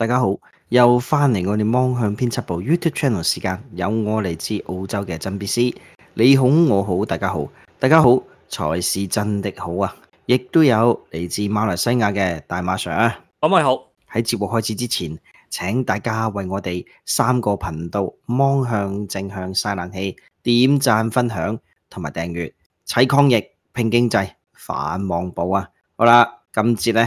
大家好，又翻嚟我哋《方向编辑部》YouTube Channel 时间，有我嚟自澳洲嘅真 B C，你好我好，大家好，大家好才是真的好啊！亦都有嚟自马来西亚嘅大马上，啊。各位好。喺节目开始之前，请大家为我哋三个频道《方向正向晒冷气》点赞、分享同埋订阅，齐抗疫、拼经济、反网暴啊！好啦，今节呢。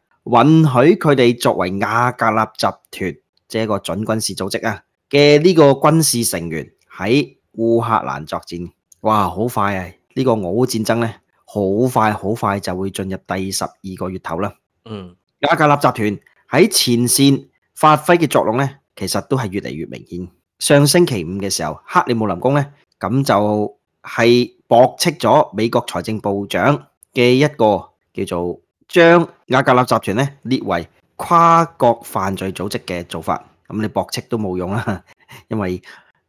允許佢哋作為亞格納集團，即係一個準軍事組織啊嘅呢個軍事成員喺烏克蘭作戰。哇，好快啊！呢個俄乌戰爭咧，好快好快就會進入第十二個月頭啦。嗯，亞格納集團喺前線發揮嘅作用咧，其實都係越嚟越明顯。上星期五嘅時候，克里姆林宮咧，咁就係駁斥咗美國財政部長嘅一個叫做。將亞格納集團咧列為跨國犯罪組織嘅做法，咁你驳斥都冇用啦，因為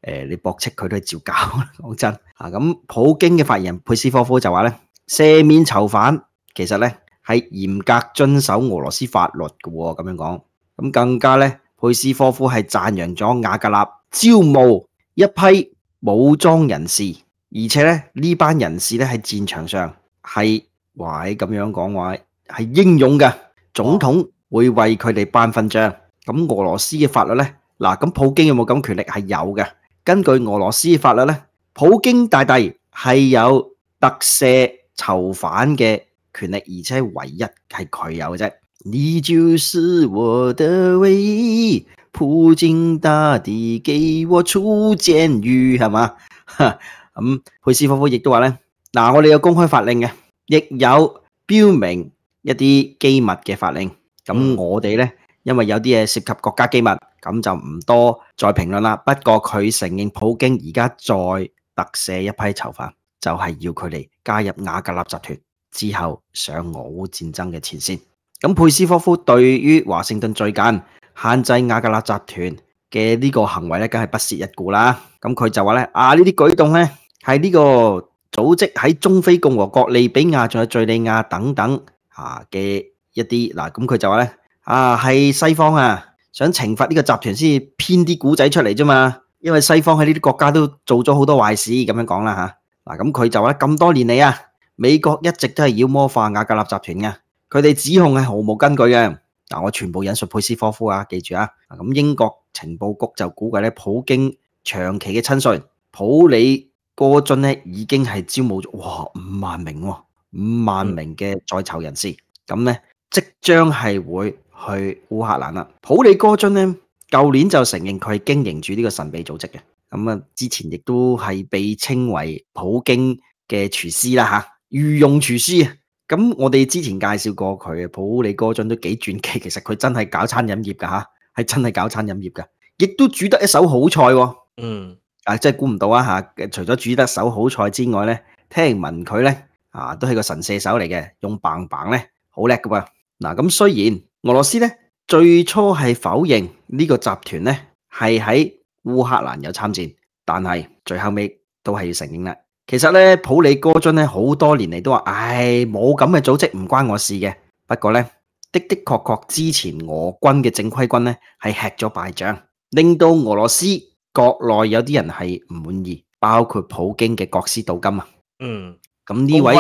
誒你驳斥佢都係照搞。講真啊，咁普京嘅發言人佩斯科夫就話咧，赦免囚犯其實咧係嚴格遵守俄羅斯法律嘅喎，咁樣講，咁更加咧佩斯科夫係赞揚咗亞格納招募一批武裝人士，而且咧呢班人士咧喺戰場上係喂咁樣講話。系英勇嘅总统会为佢哋颁份葬。咁俄罗斯嘅法律咧，嗱咁普京有冇咁权力？系有嘅。根据俄罗斯法律咧，普京大帝系有特赦囚犯嘅权力，而且唯一系佢有嘅啫。你就是我的唯一，普京大帝给我出监狱，系嘛？咁佩斯科夫亦都话咧，嗱我哋有公开法令嘅，亦有标明。一啲機密嘅法令，咁我哋呢，因為有啲嘢涉及國家機密，咁就唔多再評論啦。不過佢承認普京而家再特赦一批囚犯，就係要佢哋加入雅格納集團之後上俄烏戰爭嘅前線。咁佩斯科夫對於華盛頓最近限制雅格納集團嘅呢個行為呢，梗係不屑一顧啦。咁佢就話呢，啊，呢啲舉動呢，係呢個組織喺中非共和國、利比亞仲有敘利亞等等。啊嘅一啲嗱，咁佢就話咧，啊喺西方啊，想懲罰呢個集團先编編啲古仔出嚟啫嘛，因為西方喺呢啲國家都做咗好多壞事咁樣講啦吓，嗱咁佢就話咁多年嚟啊，美國一直都係妖魔化亞格納集團嘅，佢哋指控係毫無根據嘅。嗱，我全部引述佩斯科夫啊，記住啊，咁英國情報局就估計咧，普京長期嘅親信普里戈津咧已經係招募咗哇五萬名喎。五万名嘅在囚人士，咁咧即将系会去乌克兰啦。普里戈津咧，旧年就承认佢系经营住呢个神秘组织嘅，咁啊之前亦都系被称为普京嘅厨师啦吓，御用厨师。咁我哋之前介绍过佢，普里戈津都几传奇，其实佢真系搞餐饮业噶吓，系真系搞餐饮业噶，亦都煮得一手好菜。嗯，啊即系估唔到啊吓，除咗煮得手好菜之外咧，听闻佢咧。啊，都系个神射手嚟嘅，用棒棒咧好叻噶喎。嗱，咁虽然俄罗斯咧最初系否认呢个集团咧系喺乌克兰有参战，但系最后尾都系要承认啦。其实咧普里戈津咧好多年嚟都话，唉，冇咁嘅组织唔关我事嘅。不过咧的的确确之前俄军嘅正规军咧系吃咗败仗，令到俄罗斯国内有啲人系唔满意，包括普京嘅国师杜金啊。嗯。咁呢位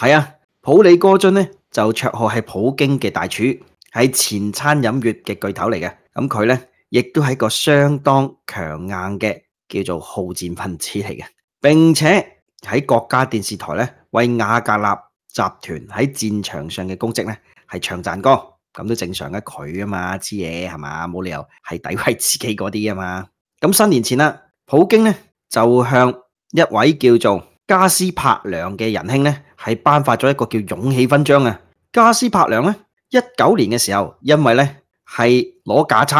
系啊，普里戈津呢就绰号系普京嘅大厨，系前餐饮月嘅巨头嚟嘅。咁佢呢亦都系个相当强硬嘅叫做好战分子嚟嘅，并且喺国家电视台呢为雅格纳集团喺战场上嘅功绩呢系唱赞歌，咁都正常嘅佢啊嘛，知嘢系嘛，冇理由系诋毁自己嗰啲啊嘛。咁新年前啦，普京呢就向一位叫做。加斯帕良嘅仁兄咧，系颁发咗一个叫勇气勋章啊！加斯帕良咧，一九年嘅时候，因为咧系攞假撑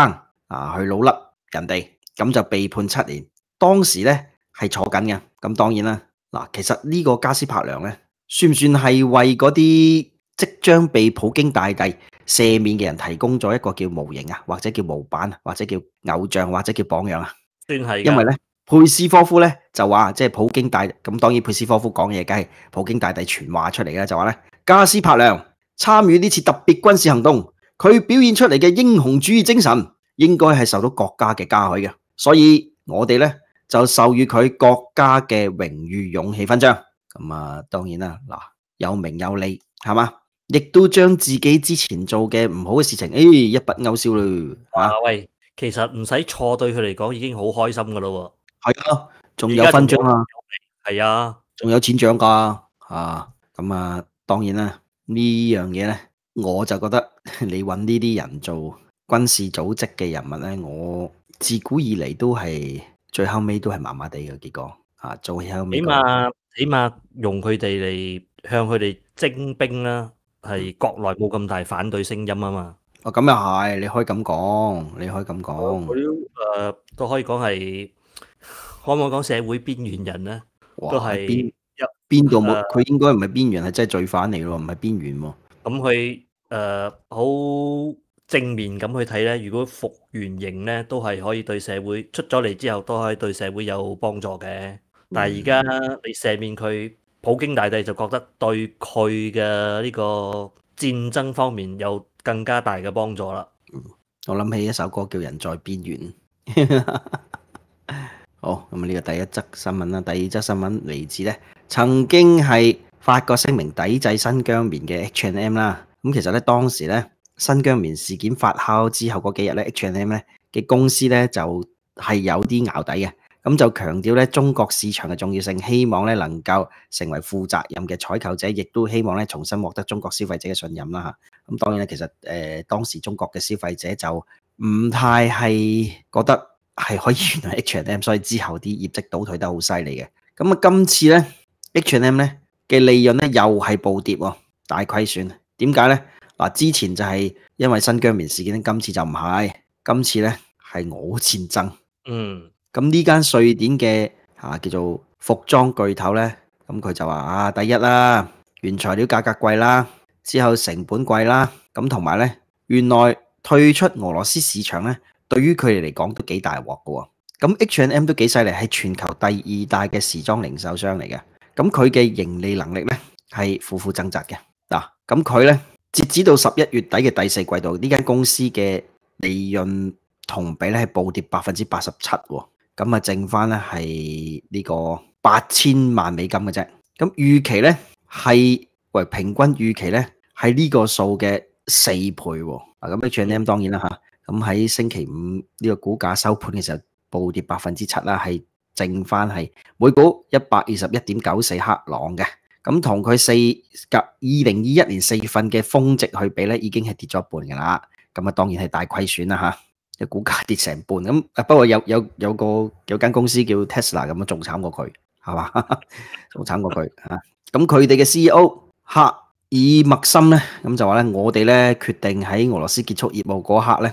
啊去老笠人哋，咁就被判七年。当时咧系坐紧嘅。咁当然啦，嗱，其实呢个加斯帕良咧，算唔算系为嗰啲即将被普京大帝赦免嘅人提供咗一个叫模型啊，或者叫模板啊，或者叫偶像，或者叫榜样啊？算系，因为咧。佩斯科夫咧就话，即系普京大咁，当然佩斯科夫讲嘢，梗系普京大帝传话出嚟啦。就话咧，加斯帕良参与呢次特别军事行动，佢表现出嚟嘅英雄主义精神，应该系受到国家嘅嘉许嘅。所以我哋咧就授予佢国家嘅荣誉勇气勋章。咁啊，当然啦，嗱，有名有利系嘛，亦都将自己之前做嘅唔好嘅事情，诶一笔勾销啦。啊，喂，其实唔使错，对佢嚟讲已经好开心噶啦。系咯，仲有分章啊，系啊，仲有钱奖噶吓，咁啊，当然啦，呢样嘢咧，我就觉得 你搵呢啲人做军事组织嘅人物咧，我自古以嚟都系最后尾都系麻麻地嘅结果，啊，做后尾，起码起码用佢哋嚟向佢哋征兵啦，系国内冇咁大反对声音啊嘛，哦咁又系，你可以咁讲，你可以咁讲，诶都可以讲系。可唔可以講社會邊緣人咧？都係邊一邊度冇？佢應該唔係邊緣，係真係罪犯嚟咯，唔係邊緣喎。咁佢诶好正面咁去睇咧，如果复原型咧，都係可以對社會出咗嚟之後，都可以對社會有幫助嘅。但係而家你赦免佢，普京大帝就覺得對佢嘅呢個戰爭方面有更加大嘅幫助啦。我諗起一首歌叫《人在邊緣》。好咁呢個第一則新聞啦，第二則新聞嚟自咧曾經係發過聲明抵制新疆棉嘅 H and M 啦。咁其實咧當時咧新疆棉事件發酵之後嗰幾日咧，H and M 咧嘅公司咧就係有啲咬底嘅，咁就強調咧中國市場嘅重要性，希望咧能夠成為負責任嘅採購者，亦都希望咧重新獲得中國消費者嘅信任啦吓，咁當然咧，其實誒當時中國嘅消費者就唔太係覺得。系可以原谅 H&M，所以之后啲业绩倒退得好犀利嘅。咁啊，今次咧，H&M 咧嘅利润咧又系暴跌，大亏损。点解咧？嗱，之前就系因为新疆棉事件，今次就唔系。今次咧系我战争。嗯。咁呢间瑞典嘅吓叫做服装巨头咧，咁佢就话啊，第一啦，原材料价格贵啦，之后成本贵啦，咁同埋咧，原来退出俄罗斯市场咧。對於佢哋嚟講都幾大镬噶。喎，咁 H&M 都幾犀利，係全球第二大嘅時裝零售商嚟嘅。咁佢嘅盈利能力咧係苦苦掙扎嘅嗱。咁佢咧截止到十一月底嘅第四季度，呢間公司嘅利潤同比咧係暴跌百分之八十七喎。咁啊，剩翻咧係呢個八千萬美金嘅啫。咁預期咧係為平均預期咧係呢個數嘅四倍喎。啊，咁 H&M 當然啦吓。咁喺星期五呢个股价收盘嘅时候，暴跌百分之七啦，系净翻系每股一百二十一点九四克朗嘅。咁同佢四及二零二一年四月份嘅峰值去比咧，已经系跌咗一半噶啦。咁啊，当然系大亏损啦吓，个股价跌成半咁。不过有有有个有间公司叫 Tesla 咁啊，仲惨过佢系嘛，仲惨过佢啊。咁佢哋嘅 C E O 克尔默森咧，咁就话咧，我哋咧决定喺俄罗斯结束业务嗰刻咧。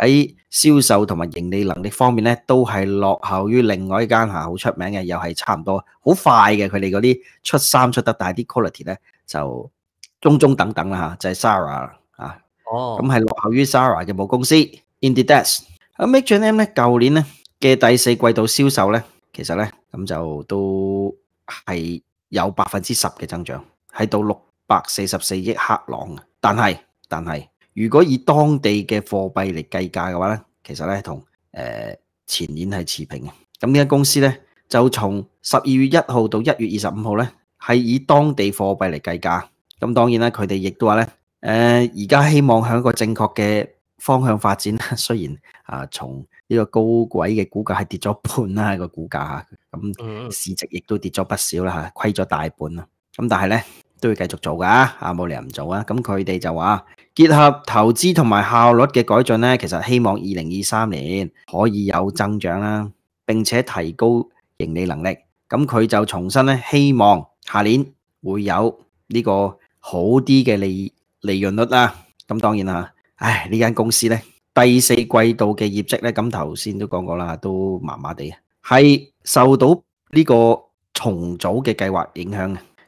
喺銷售同埋盈利能力方面咧，都係落後於另外一間嚇，好出名嘅，又係差唔多，好快嘅佢哋嗰啲出衫出得，但係啲 quality 咧就中中等等啦嚇，就係 Sarah 哦，咁係落後於 Sarah 嘅母公司 Inditex。咁 H&M 咧，舊年咧嘅第四季度銷售咧，其實咧咁就都係有百分之十嘅增長，係到六百四十四億克朗但係但係。如果以當地嘅貨幣嚟計價嘅話咧，其實咧同誒前年係持平嘅。咁呢間公司咧就從十二月一號到一月二十五號咧係以當地貨幣嚟計價。咁當然啦，佢哋亦都話咧誒而家希望向一個正確嘅方向發展啦。雖然啊，從呢個高位嘅股價係跌咗半啦，個股價咁市值亦都跌咗不少啦，嚇，虧咗大半啦。咁但係咧。都要继续做噶，啊冇理由唔做啊！咁佢哋就话结合投资同埋效率嘅改进咧，其实希望二零二三年可以有增长啦，并且提高盈利能力。咁佢就重新咧，希望下年会有呢个好啲嘅利利润率啦。咁当然啦，唉呢间公司咧第四季度嘅业绩咧，咁头先都讲过啦，都麻麻地啊，系受到呢个重组嘅计划影响嘅。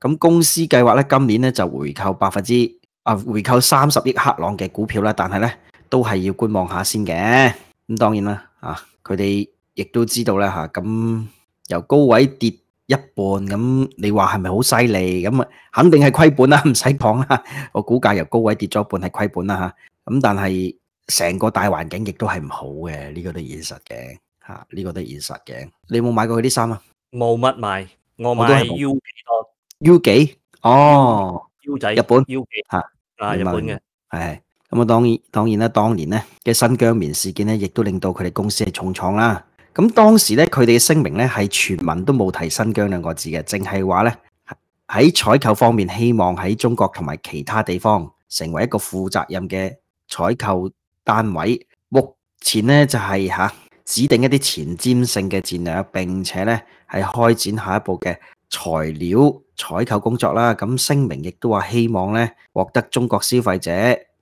咁公司计划咧，今年咧就回购百分之啊回购三十亿克朗嘅股票啦，但系咧都系要观望下先嘅。咁当然啦，啊佢哋亦都知道啦吓，咁由高位跌一半，咁你话系咪好犀利？咁啊肯定系亏本啦，唔使讲啦，我估价由高位跌咗半系亏本啦吓。咁但系成个大环境亦都系唔好嘅，呢个都现实嘅吓，呢个都现实嘅。你有冇买过佢啲衫啊？冇乜买，我买 U。U 几哦，U 仔日本 U 几吓，啊日本嘅系咁啊，当然当然啦，当年咧嘅新疆棉事件咧，亦都令到佢哋公司系重创啦。咁当时咧，佢哋嘅声明咧系全文都冇提新疆两个字嘅，净系话咧喺采购方面希望喺中国同埋其他地方成为一个负责任嘅采购单位。目前咧就系吓指定一啲前瞻性嘅战略，并且咧系开展下一步嘅。材料採購工作啦，咁聲明亦都話希望咧獲得中國消費者、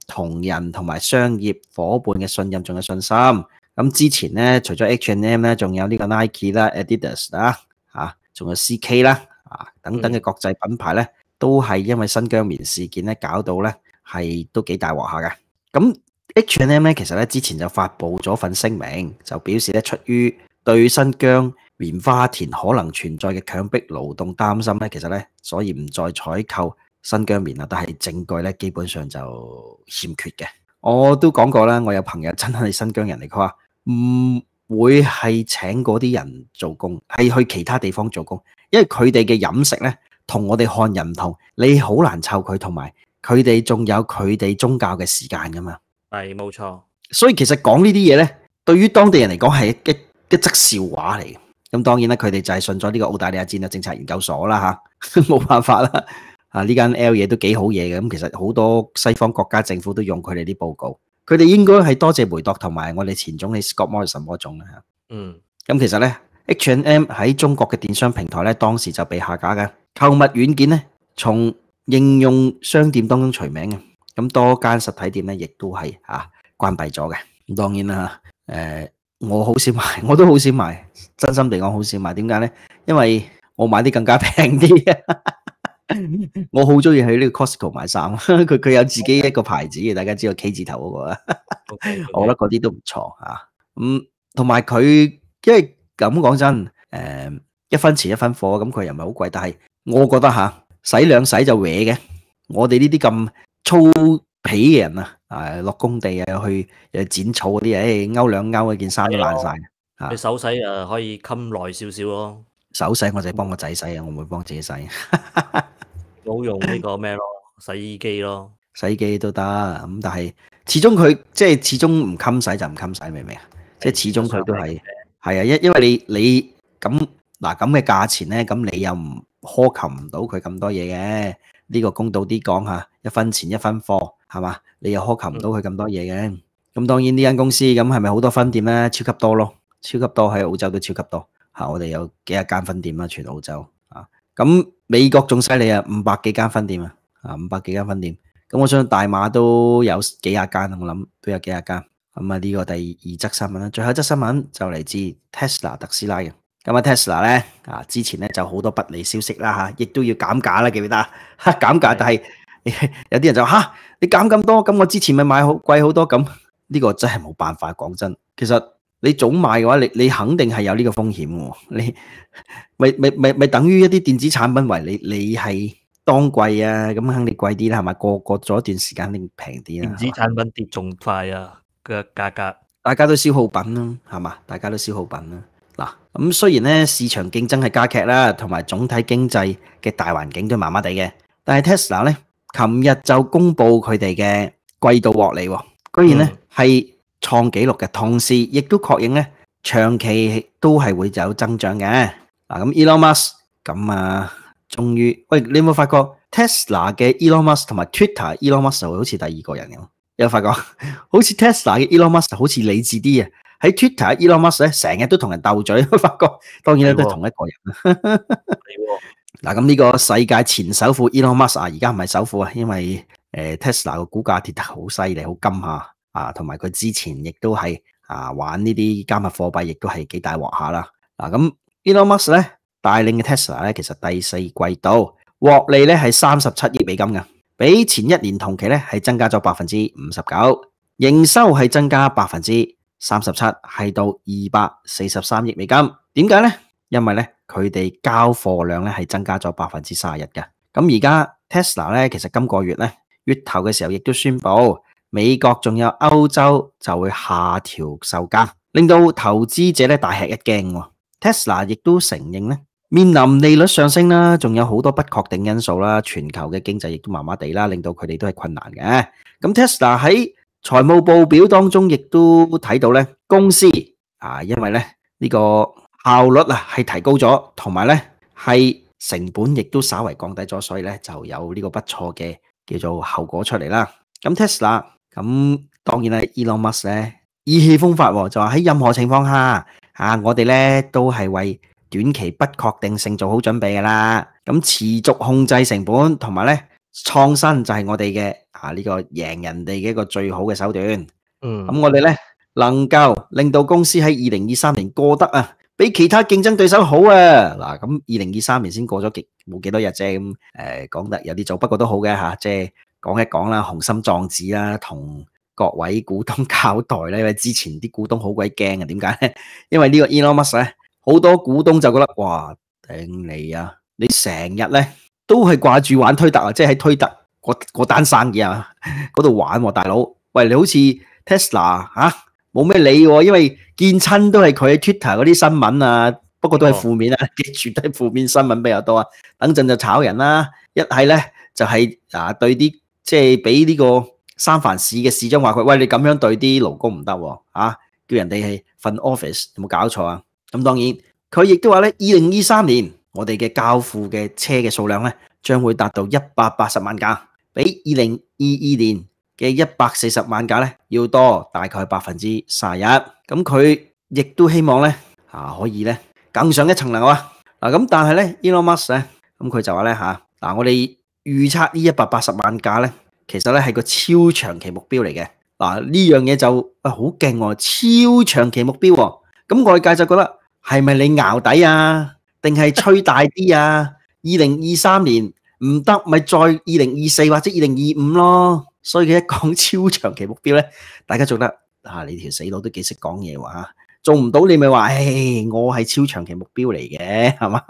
同人同埋商業伙伴嘅信任，仲有信心。咁之前咧，除咗 H&M 咧，仲有呢個 Nike 啦、Adidas 啦、啊，仲有 CK 啦、啊等等嘅國際品牌咧，都係因為新疆棉事件咧搞到咧係都幾大镬下嘅。咁 H&M 咧，其實咧之前就發布咗份聲明，就表示咧，出於對新疆。棉花田可能存在嘅強迫勞動，擔心咧，其實咧，所以唔再採購新疆棉啦。但係證據咧，基本上就欠缺嘅。我都講過啦，我有朋友真係新疆人嚟，佢話唔會係請嗰啲人做工，係去其他地方做工，因為佢哋嘅飲食咧同我哋漢人唔同，你好難湊佢，同埋佢哋仲有佢哋宗教嘅時間㗎嘛，係冇錯。所以其實講呢啲嘢咧，對於當地人嚟講係一一則笑話嚟嘅。咁当然啦，佢哋就系信咗呢个澳大利亚战略政策研究所啦吓，冇办法啦。啊，呢间 L 嘢都几好嘢嘅，咁其实好多西方国家政府都用佢哋啲报告，佢哋应该系多谢梅度同埋我哋前总理 Scott Morrison 嗰种啦吓。嗯，咁其实咧，H&M 喺中国嘅电商平台咧，当时就被下架嘅，购物软件咧，从应用商店当中除名嘅，咁多间实体店咧，亦都系吓关闭咗嘅。当然啦，诶。我好少买，我都好少买。真心地讲，好少买。点解咧？因为我买啲更加平啲啊！我好中意喺呢个 Costco 买衫，佢佢有自己一个牌子嘅，大家知道 K 字头嗰个啊。我觉得嗰啲都唔错吓，咁同埋佢，因为咁讲真，诶，一分钱一分货，咁佢又唔系好贵。但系我觉得吓，使两使就歪嘅。我哋呢啲咁粗。皮嘅人啊，啊落工地啊去，诶剪草嗰啲，诶勾两勾，一件衫都烂晒。你手洗诶可以襟耐少少咯。手洗我就帮个仔洗啊，我唔会帮自己洗。冇用呢个咩咯，洗衣机咯。洗衣机都得，咁但系始终佢即系始终唔襟洗就唔襟洗，明唔明啊？即系始终佢都系，系啊，因因为你你咁嗱咁嘅价钱咧，咁你又唔。苛求唔到佢咁多嘢嘅，呢个公道啲讲吓，一分钱一分货，系嘛？你又苛求唔到佢咁多嘢嘅。咁当然呢间公司咁系咪好多分店咧？超级多咯，超级多喺澳洲都超级多吓，我哋有几啊间分店啦，全澳洲啊。咁美国仲犀利啊，五百几间分店啊，啊五百几间分店。咁我相信大马都有几廿间，我谂都有几廿间。咁啊呢个第二则新闻啦，最后则新闻就嚟自 Tesla 特斯拉嘅。咁啊，Tesla 咧啊，之前咧就好多不利消息啦吓，亦都要減價啦，記唔記得？減價，但係 有啲人就嚇你減咁多，咁我之前咪買好貴好多，咁呢個真係冇辦法。講真，其實你早買嘅話，你你肯定係有呢個風險喎。你 咪咪咪咪等於一啲電子產品為你，你係當季啊，咁肯定貴啲啦，係咪？過過咗一段時間，定平啲啦。電子產品跌仲快啊，个價格大家都消耗品啦，係嘛？大家都消耗品啦。咁雖然咧，市場競爭係加劇啦，同埋總體經濟嘅大環境都麻麻地嘅。但係 Tesla 咧，琴日就公布佢哋嘅季度獲利，居然咧係創紀錄嘅，同時亦都確認咧長期都係會有增長嘅。嗱，咁 Elon Musk 咁啊，終於喂，你有冇發覺 Tesla 嘅 Elon Musk 同埋 Twitter Elon Musk 就好似第二個人咁？有冇發覺 好似 Tesla 嘅 Elon Musk 好似理智啲啊？喺 Twitter，Elon Musk 咧成日都同人斗嘴，發覺當然咧都係同一個人。嗱咁呢個世界前首富 Elon Musk 啊，而家唔係首富啊，因為诶 Tesla 個股價跌得好犀利，好金吓啊，同埋佢之前亦都係啊玩呢啲加密貨幣，亦都係幾大鑊下啦。嗱咁 Elon Musk 咧帶領嘅 Tesla 咧，其實第四季度獲利咧係三十七億美金嘅，比前一年同期咧係增加咗百分之五十九，營收係增加百分之。三十七系到二百四十三亿美金，点解呢？因为咧佢哋交货量咧系增加咗百分之三一嘅。咁而家 Tesla 咧，其实今个月咧月头嘅时候亦都宣布，美国仲有欧洲就会下调售价，令到投资者咧大吃一惊。Tesla 亦都承认咧面临利率上升啦，仲有好多不确定因素啦，全球嘅经济亦都麻麻地啦，令到佢哋都系困难嘅。咁 Tesla 喺財務报表當中亦都睇到咧，公司啊，因為咧呢個效率啊係提高咗，同埋咧係成本亦都稍為降低咗，所以咧就有呢個不錯嘅叫做效果出嚟啦。咁 Tesla 咁當然啦 Elon Musk 咧意氣風發喎，就話喺任何情況下啊，我哋咧都係為短期不確定性做好準備噶啦。咁持續控制成本同埋咧。創新就係我哋嘅啊呢个贏人哋嘅一個最好嘅手段。嗯，咁我哋咧能夠令到公司喺二零二三年過得啊，比其他競爭對手好啊。嗱，咁二零二三年先過咗几冇幾多日啫。咁诶講得有啲早，不過都好嘅吓，即係講一講啦，雄心壯志啦，同各位股東交代咧。因為之前啲股東好鬼驚啊，點解咧？因為呢個 Elon Musk 咧，好多股東就覺得哇頂你啊！你成日咧～都系挂住玩推特啊，即系喺推特嗰嗰单生意啊，嗰度玩喎，大佬，喂你好似 Tesla 啊，冇咩理，因为见亲都系佢 Twitter 嗰啲新闻啊，不过都系负面啊，都系负面新闻比较多啊。等阵就炒人啦，一系咧就系啊对啲即系俾呢个三藩市嘅市长话佢，喂你咁样对啲劳工唔得啊，叫人哋系瞓 office 有冇搞错啊？咁当然佢亦都话咧，二零二三年。我哋嘅交付嘅车嘅数量咧，将会达到一百八十万架，比二零二二年嘅一百四十万架咧要多大概百分之十一。咁佢亦都希望咧啊，可以咧更上一层楼啊。嗱，咁但系咧，Elon Musk 咧，咁佢就话咧吓，嗱，我哋预测呢一百八十万架咧，其实咧系个超长期目标嚟嘅。嗱，呢样嘢就啊好劲喎，超长期目标。咁外界就觉得系咪你熬底啊？定系吹大啲啊！二零二三年唔得，咪再二零二四或者二零二五咯。所以佢一讲超长期目标咧，大家做得啊！你条死佬都几识讲嘢喎做唔到你咪话，诶，我系超长期目标嚟嘅，系 嘛，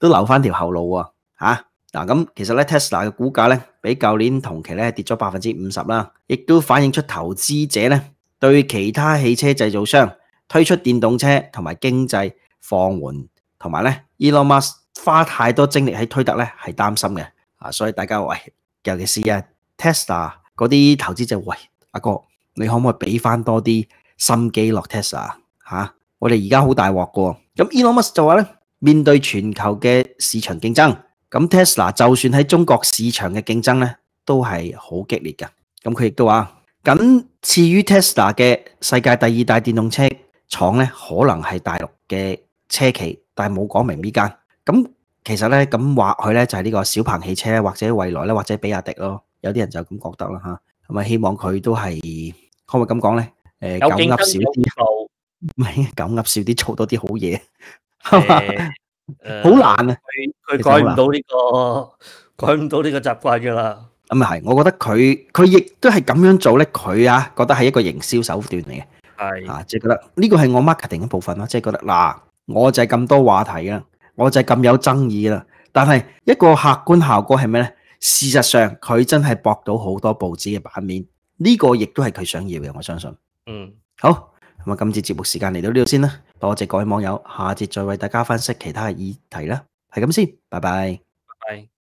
都留翻条后路啊！吓嗱，咁其实咧，Tesla 嘅股价咧，比旧年同期咧跌咗百分之五十啦，亦都反映出投资者咧对其他汽车制造商推出电动车同埋经济放缓。同埋咧，Elon Musk 花太多精力喺推特咧，系担心嘅啊，所以大家喂，尤其是啊 Tesla 嗰啲投资者喂，阿哥你可唔可以俾翻多啲心机落 Tesla 嚇？我哋而家好大镬噶。咁 Elon Musk 就话咧，面对全球嘅市场竞争，咁 Tesla 就算喺中国市场嘅竞争咧，都系好激烈嘅。咁佢亦都话，僅次于 Tesla 嘅世界第二大电动车厂咧，可能系大陆嘅车企。但系冇講明呢間咁，其實咧咁，或佢咧就係呢個小鹏汽車，或者未來咧，或者比亞迪咯。有啲人就咁覺得啦吓，咁啊，希望佢都係可唔可以咁講咧？誒，減鴨少啲，唔系減噏少啲，做多啲好嘢，好難啊！佢改唔到呢個，改唔到呢个習慣㗎啦。咁啊係，我覺得佢佢亦都係咁樣做咧，佢啊覺得係一個營銷手段嚟嘅，係啊，即係覺得呢個係我 marketing 嘅部分咯，即係覺得嗱。我就系咁多话题啦，我就系咁有争议啦。但系一个客观效果系咩咧？事实上佢真系博到好多报纸嘅版面，呢个亦都系佢想要嘅。我相信，嗯，好，咁啊今次节目时间嚟到呢度先啦，多谢各位网友，下节再为大家分析其他议题啦，系咁先，拜拜，拜。